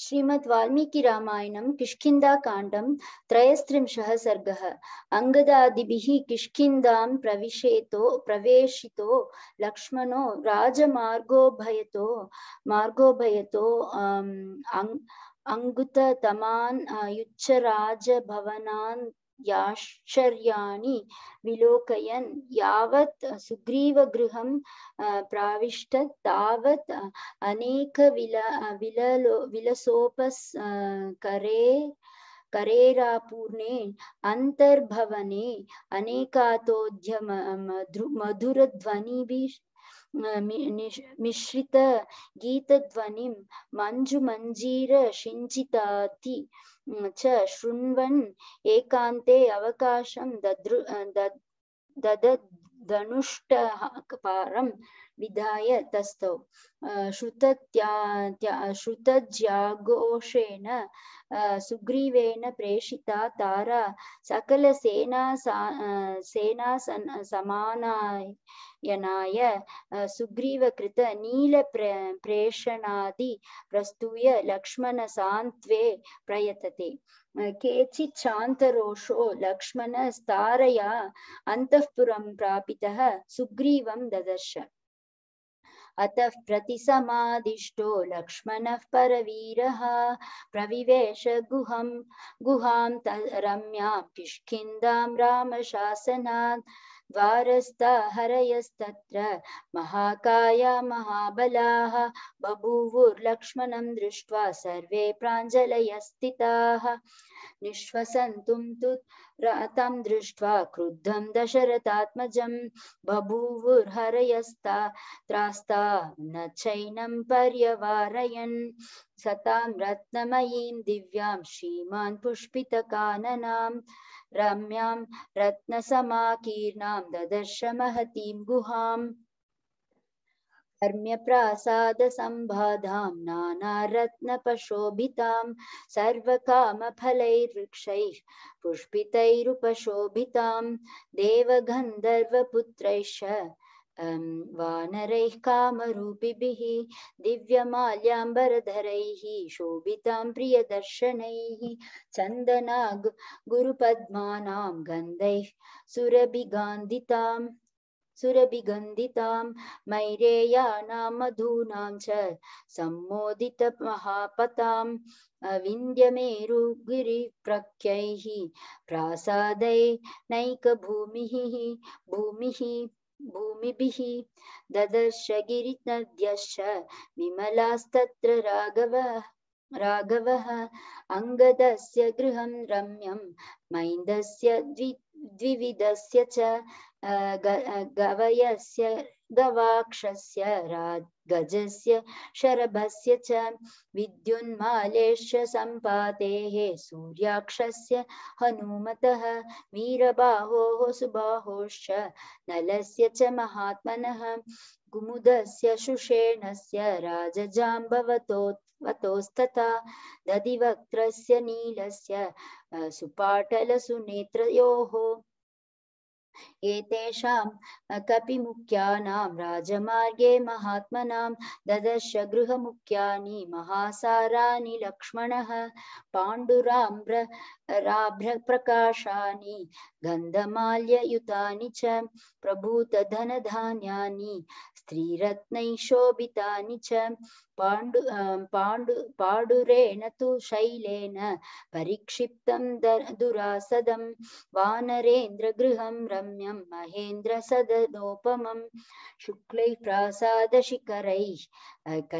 श्रीमद् वाल्मीकि रामायणं किष्किन्धाकाण्डं त्रयस्त्रिंशः सर्गः अङ्गदादिभिः किष्किन्धां प्रविशेतो प्रवेशितो लक्ष्मणो राजमार्गोभयतो मार्गोभयतो अङ् अङ्गुततमान् युच्छराजभवनान् याश्चर्याणि विलोकयन् यावत् सुग्रीवगृहं प्राविष्ट तावत् अनेकविल विललो विलसोपस् करे करेरापूर्णे अन्तर्भवने अनेकातोद्यम मधुरध्वनिभिः मिश्रित गीतध्वनिं मञ्जुमञ्जीरसिञ्चिताति च शृण्वन् एकान्ते अवकाशं ददृ ददधनुष्टः पारं विधाय तस्थौ श्रुतत्या श्रुतज्याघोषेण सुग्रीवेण प्रेषिता तारा सकलसेना सेना सेना समानायनाय सुग्रीवकृत प्रेषणादि प्रस्तूय लक्ष्मणसान्त्वे प्रयतते केचित् शान्तरोषो लक्ष्मणस्तारया अन्तःपुरं प्रापितः सुग्रीव ददर्श अतः प्रतिसमादिष्टो लक्ष्मणः परवीरः प्रविवेश गुहं गुहां रम्यां किष्किन्दां रामशासनात् द्वारस्ता हरयस्तत्र महाकाया महाबलाः बभूवुर्लक्ष्मणं दृष्ट्वा सर्वे प्राञ्जलयस्थिताः निःश्वसन्तुं तु रातं दृष्ट्वा क्रुद्धं दशरथात्मजं बभूवुर्हरयस्ता त्रास्ता न चैनं पर्यवारयन् सतां रत्नमयीं दिव्यां श्रीमान् पुष्पितकाननां रम्यां रत्नसमाकीर्णां ददर्श महतीं गुहाम् धर्म्यप्रासादसम्बाधां फल सर्वकामफलैर्वृक्षैः वानर काम अं, वानरैः कामरूपिभिः दिव्यमाल्याम्बरधरैः शोभितां प्रियदर्शनैः चन्दना गुरुपद्मानां गन्धैः सुरभिगान्धितां सुरभिगन्धितां मैरेयानां मधूनां च सम्मोदितमहापताम् अविन्द्यमेरुगिरिप्रख्यैः प्रासादै नैकभूमिः भूमिः भूमिभिः ददर्श गिरिनद्यश्च विमलास्तत्र राघवः राघवः अङ्गदस्य गृहं रम्यं मैन्दस्य द्वि द्विविधस्य च गवयस्य गवाक्षस्य गजस्य शरभस्य च विद्युन्मालेश्च सम्पातेः सूर्याक्षस्य हनुमतः वीरबाहोः सुबाहोश्च नलस्य च महात्मनः कुमुदस्य शुषेणस्य नील से नीलस्य सुपाटलसुनेत्रयोः एतेषां कपिमुख्यानां राजमार्गे महात्मनां ददश गृहमुख्यानि महासाराणि लक्ष्मणः पाण्डुराम्र राभ्रप्रकाशानि गन्धमाल्ययुतानि च प्रभूतधनधान्यानि स्त्रीरत्नैः शोभितानि च पाण्डु पाण्डु पाडुरेण तु शैलेन परिक्षिप्तं दुरासदं वानरेन्द्रगृहं रम्यं महेन्द्रसदनोपमं शुक्लैः प्रासादशिखरैः कैलास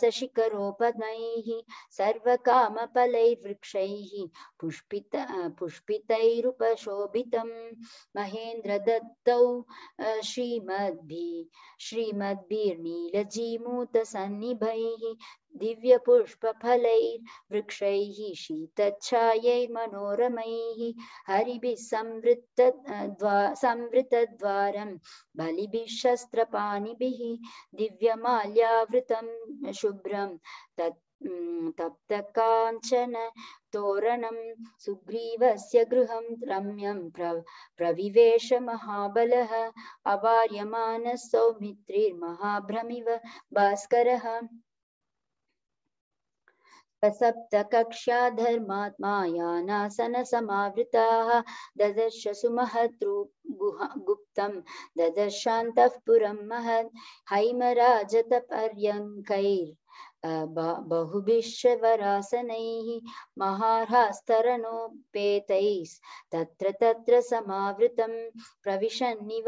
कैलासशिखरोपदैः सर्वकामफलैर्वृक्षैः पुष्पित पुष्पितैरुपशोभितं महेन्द्रदत्तौ श्रीमद्भिः श्रीमद्भिर्नीलजीमूतसन्निभैः दिव्यपुष्पफलैर्वृक्षैः शीतच्छायैर्मनोरमैः मनोरम संवृत्त द्वा संवृतद्वारं बलिशस्त्र शस्त्रपाणिभिः दिव्यमाल्यावृतं शुभ्रं तत् तप्तकाञ्चन तोरणं सुग्रीवस्य गृहं रम्यं प्र प्रविवेश महाबलः अवार्यमानः सौमित्रिर्महाभ्रमिव भास्करः सप्त कक्षा धर्मात्मा यानासनसमावृताः ददर्श सुमहद्रू गुप्तं ददर्शान्तः पुरं महत् हैमराजतपर्यङ्कैर् बहुभिश्वरासनैः महारास्तरणोपेतैस्तत्र तत्र समावृतं प्रविशन्निव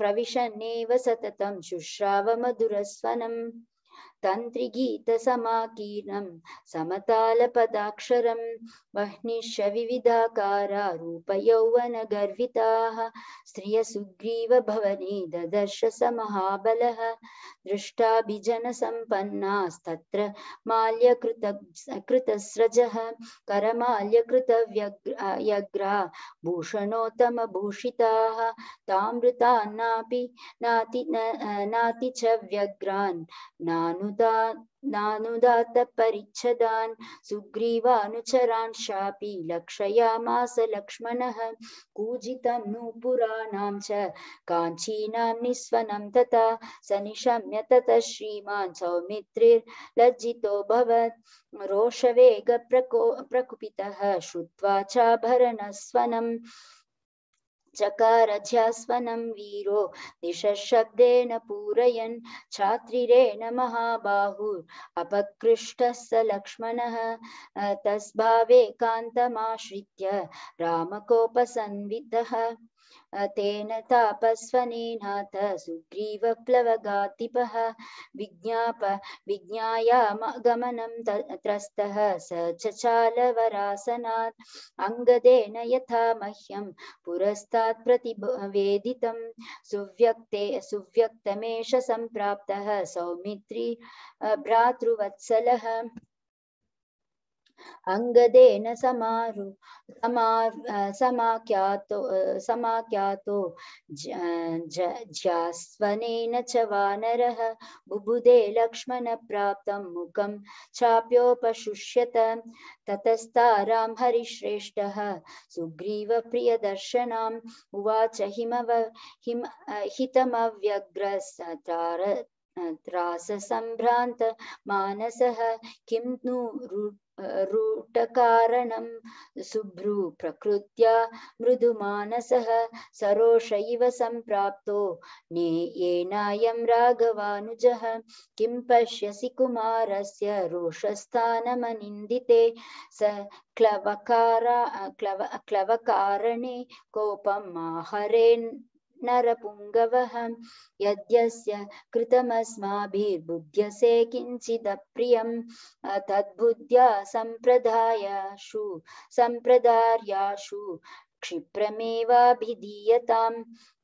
प्रविशन्नेव सततं शुश्रावमधुरस्वनम् तंत्रिगीत तन्त्रिगीतसमाकीर्णं समतालपदाक्षरं वह्निश्च विविधाकारा सुग्रीव भवने ददर्श स महाबलः दृष्टाभिजनसम्पन्नास्तत्र माल्यकृत कृतस्रजः करमाल्यकृतव्यग्रा भूषणोत्तमभूषिताः तामृतान्नापि नाति नाति च व्यग्रान् नानु नानुदान् नानुदात्तपरिच्छदान् सुग्रीवानुचरान् शापि लक्षयामास लक्ष्मणः कूजितं नूपुराणां च काञ्चीनां निःस्वनं तथा सनिशम्य ततः श्रीमान् सौमित्रिर्लज्जितोऽभवत् रोषवेगप्रको प्रकुपितः श्रुत्वा चाभरणस्वनम् चकारध्यास्वनं वीरो दिशशब्देन पूरयन् छात्रिरेण महाबाहुरपकृष्टः स लक्ष्मणः तस्भावेकान्तमाश्रित्य रामकोपसंविद्धः तेन प्लव सुग्रीवप्लवगातिपः विज्ञाप गमनम त्रस्त स वरासना अंगदेन यथा मह्यम पुरस्ता प्रतिवेदितं सुव्यक्ते सुव्यक्तमेश संप्राप्त सौमित्री भ्रातृवत्सल अङ्गदेन समारु समा समाख्यातो समाख्यातो ज्यास्वनेन च वानरः बुबुधे लक्ष्मणप्राप्तं मुखं चाप्योपशुष्यत ततस्तारां हरिश्रेष्ठः सुग्रीवप्रियदर्शनाम् उवाच हिमव हिम हितमव्यग्रस्तार त्राससम्भ्रान्त मानसः किं नु रूटकारणं सुभ्रू प्रकृत्या मृदुमानसः सरोष इव सम्प्राप्तो येनायं राघवानुजः किं पश्यसि कुमारस्य रोषस्थानमनिन्दिते स क्लवकारा क्लव क्लवकारणे कोपम् आहरेन् नरपुङ्गवः यद्यस्य कृतमस्माभिर्बुध्यसे किञ्चिदप्रियं तद्बुद्ध्या सम्प्रदायाशु सम्प्रदार्याशु क्षिप्रमेवाभिधीयताम्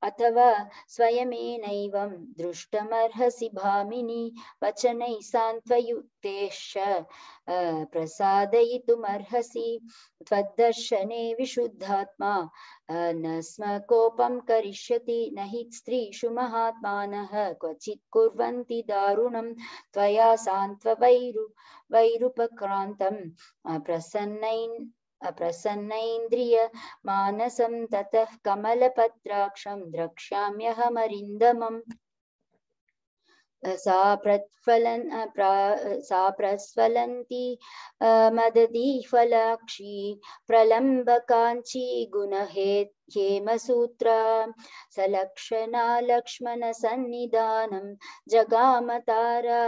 अथवा स्वयमेनैवं दृष्टमर्हसि भामिनि वचनैः सान्त्वयुक्तेश्च प्रसादयितुमर्हसि त्वद्दर्शने विशुद्धात्मा न स्म कोपं करिष्यति न हि स्त्रीषु महात्मानः क्वचित् कुर्वन्ति दारुणं त्वया सान्त्ववैरु वैरुपक्रान्तं प्रसन्नै अप्रसन्नैन्द्रिय मानसं ततः कमलपत्राक्षं द्रक्ष्याम्यहमरिन्दमम् सा प्रत्फलन प्रा सा प्रस्फलन्ती मददीफलाक्षी प्रलम्बकाञ्ची गुणहे हेमसूत्रा सलक्षणा लक्ष्मणसन्निधानं जगामतारा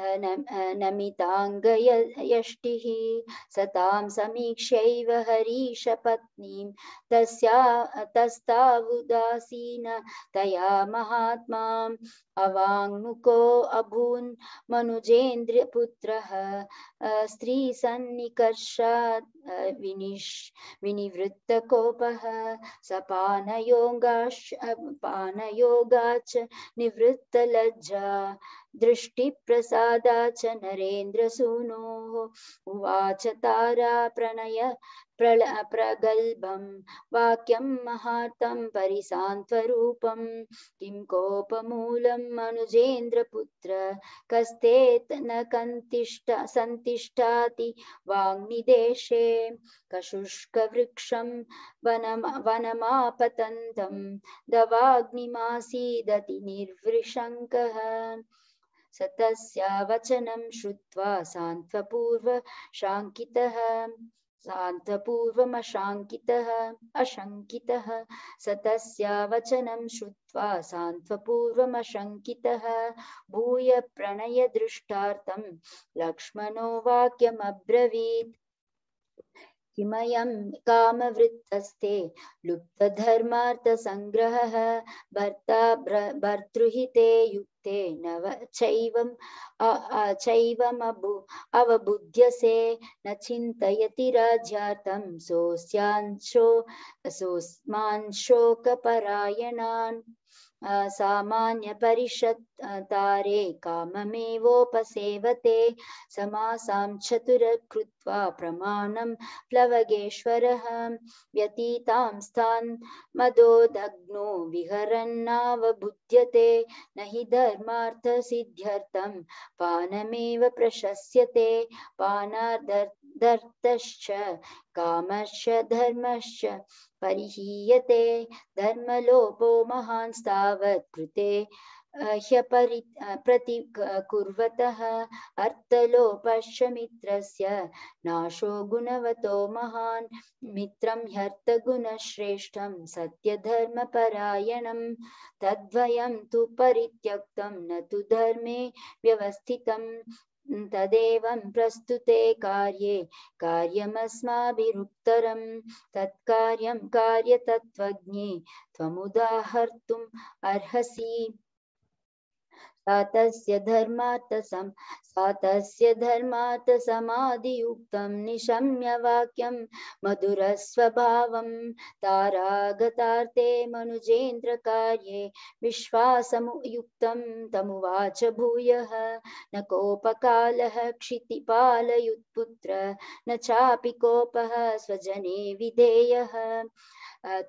नमिताङ्गयष्टिः सतां समीक्ष्यैव हरीशपत्नीं तस्या तस्तावुदासीन तया महात्मा अवाङ्मुको अभून् मनुजेन्द्रपुत्रः स्त्रीसन्निकर्षात् विनिश् विनिवृत्तकोपः सपानयोगाश्च पानयोगाच्च निवृत्तलज्जा दृष्टि प्रसाद नरेन्द्र सूनो उवाच तारा प्रणय प्रल प्रगल्भं वाक्यं महातं परिसान्त्वरूपं किं कोपमूलम् अनुजेन्द्रपुत्र कस्ते न कन्तिष्ठ सन्तिष्ठाति वाग्निदेशे कशुष्कवृक्षं वनम वनमापतन्तं दवाग्निमासीदति निर्वृशङ्कः स तस्या वचनं श्रुत्वा सान्त्वपूर्व शाङ्कितः सान्त्वपूर्वमशाङ्कितः अशङ्कितः स तस्या वचनं श्रुत्वा सान्त्वपूर्वमशङ्कितः भूय प्रणयदृष्टार्थं लक्ष्मणो वाक्यमब्रवीत् किमयं कामवृत्तस्ते लुप्तधर्मार्थसङ्ग्रहः भर्ता भर्तृहिते युक्त तेन चैवं चैवमबु अवबुध्यसे न चिन्तयति राजार्थं सोऽस्यांशो सोऽस्मान् शोकपरायणान् सामान्यपरिषत् तारे काममेवोपसेवते समासां चतुरकृत्वा प्रमाणं प्लवगेश्वरः व्यतीतां स्थान् मदोदग्नो विहरन्नावबुध्यते न हि धर्मार्थसिद्ध्यर्थं पानमेव प्रशस्यते पानादर्थश्च कामश्च धर्मश्च परिहीयते धर्मलोपो महांस्तावत् कृते ह्यपरि प्रति कुर्वतः अर्थलोपश्यमित्रस्य नाशो गुणवतो महान् मित्रं ह्यर्थगुणश्रेष्ठं सत्यधर्मपरायणं तद्वयं तु परित्यक्तं न तु धर्मे व्यवस्थितम् तदेवं प्रस्तुते कार्ये कार्यमस्माभिरुत्तरं तत्कार्यं कार्यतत्त्वज्ञे त्वमुदाहर्तुम् अर्हसि सा तस्य धर्मात् सम् सा तस्य धर्मात् समाधियुक्तं निशम्य वाक्यं मधुरस्वभावं तारागतार्ते मनुजेन्द्रकार्ये विश्वासमुयुक्तं तमुवाच भूयः न कोपकालः क्षितिपालयुत्पुत्र न चापि कोपः स्वजने विधेयः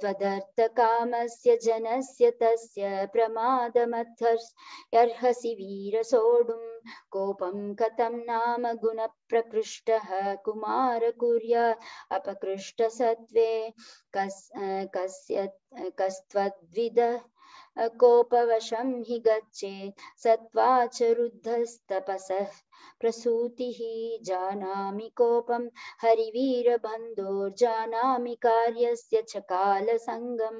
त्वदर्थकामस्य जनस्य तस्य वीर वीरसोढुं कोपं कथं नाम गुणप्रकृष्टः कुमार कुर्या अपकृष्टसत्त्वे कस् कस्य कस्त्वद्विद कोपवशं हि गच्छेत् सत्त्वाच रुद्धस्तपसः प्रसूतिः जानामि कोपं हरिवीरबन्धोर्जानामि कार्यस्य च कालसङ्गं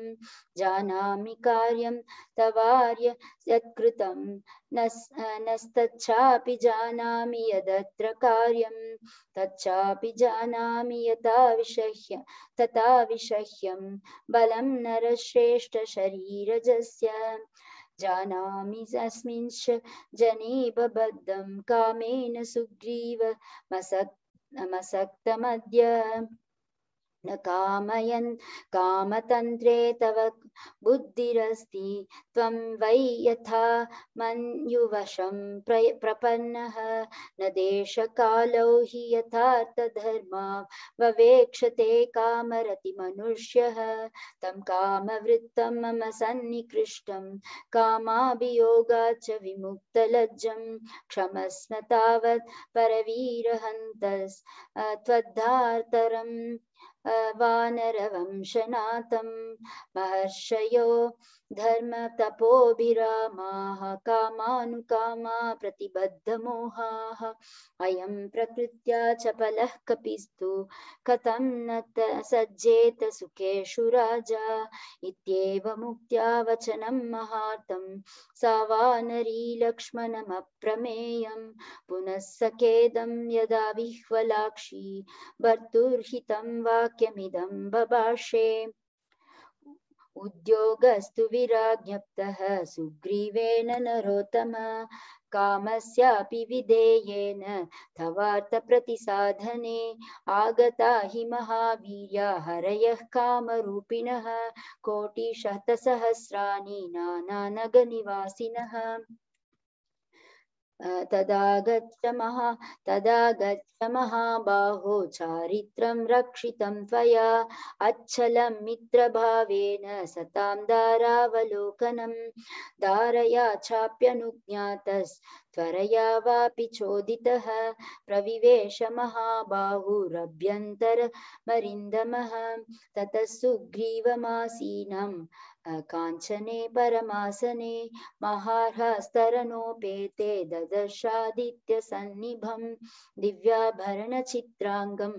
जानामि कार्यं तवार्य यत्कृतं नस्तच्छापि जानामि यदत्र कार्यं तच्चापि जानामि यथा विषह्य तथा विषह्यं बलं नरश्रेष्ठशरीरजस्य जानामि यस्मिंश्च जनेव बद्धं कामेन सुग्रीव मसक्तमद्य न कामयन् कामतन्त्रे तव बुद्धिरस्ति त्वं वै यथा मन्युवशं प्र प्रपन्नः न देशकालौ हि यथार्थधर्मा ववेक्षते कामरतिमनुष्यः तं कामवृत्तं मम सन्निकृष्टं कामाभियोगाच्च विमुक्तलज्जं क्षमस्म तावत् परवीरहन्तस् त्वद्धार्तरम् वानरवंशनाथं महर्षयो धर्म तपोभिरामाः कामानुकामा प्रतिबद्धमोहाः अयं प्रकृत्या चपलः कपिस्तु कथं न सज्जेत सुखेषु राजा इत्येवमुक्त्या वचनं महार्तं सा वानरी लक्ष्मणमप्रमेयं पुनः सखेदं यदा विह्वलाक्षी भर्तुर्हितं वाक्यमिदं बभाषे उद्योगस्तु विराज्ञप्तः सुग्रीवेन नरोत्तम कामस्यापि विधेयेन तवार्थप्रतिसाधने आगता हि महावीर्या हरयः कामरूपिणः कोटिशतसहस्राणि नानानगनिवासिनः तदा गच्छमः तदा गच्छमः बाहो चारित्रं रक्षितं त्वया अच्छलं मित्रभावेन सतां दारावलोकनं दारया चाप्यनुज्ञातस् त्वरया वापि चोदितः प्रविवेशमहाबाहुरभ्यन्तरमरिन्दमः ततः सुग्रीवमासीनम् काञ्चने परमासने महार्हस्तरनोपेते ददर्शादित्यसन्निभं दिव्याभरणचित्राङ्गं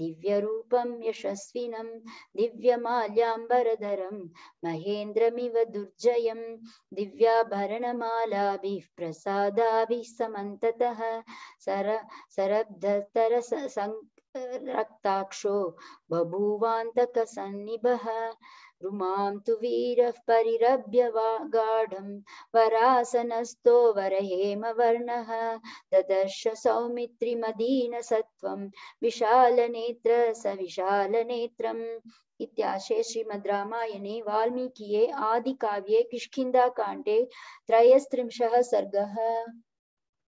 दिव्यरूपं यशस्विनं दिव्यमाल्याम्बरधरं महेन्द्रमिव दुर्जयं दिव्याभरणमालाभिः प्रसादा रक्ताभिः समन्ततः सर सरब्धतर रक्ताक्षो बभूवान्तकसन्निभः रुमां तु वीरः परिरभ्य वा गाढं वरासनस्थो वरहेमवर्णः ददर्श सौमित्रिमदीनसत्वं विशालनेत्र स विशालनेत्रम् इत्याशे श्रीमद् रामायणे वाल्मीकिये आदिकाव्ये किष्किन्धाकाण्डे त्रयस्त्रिंशः सर्गः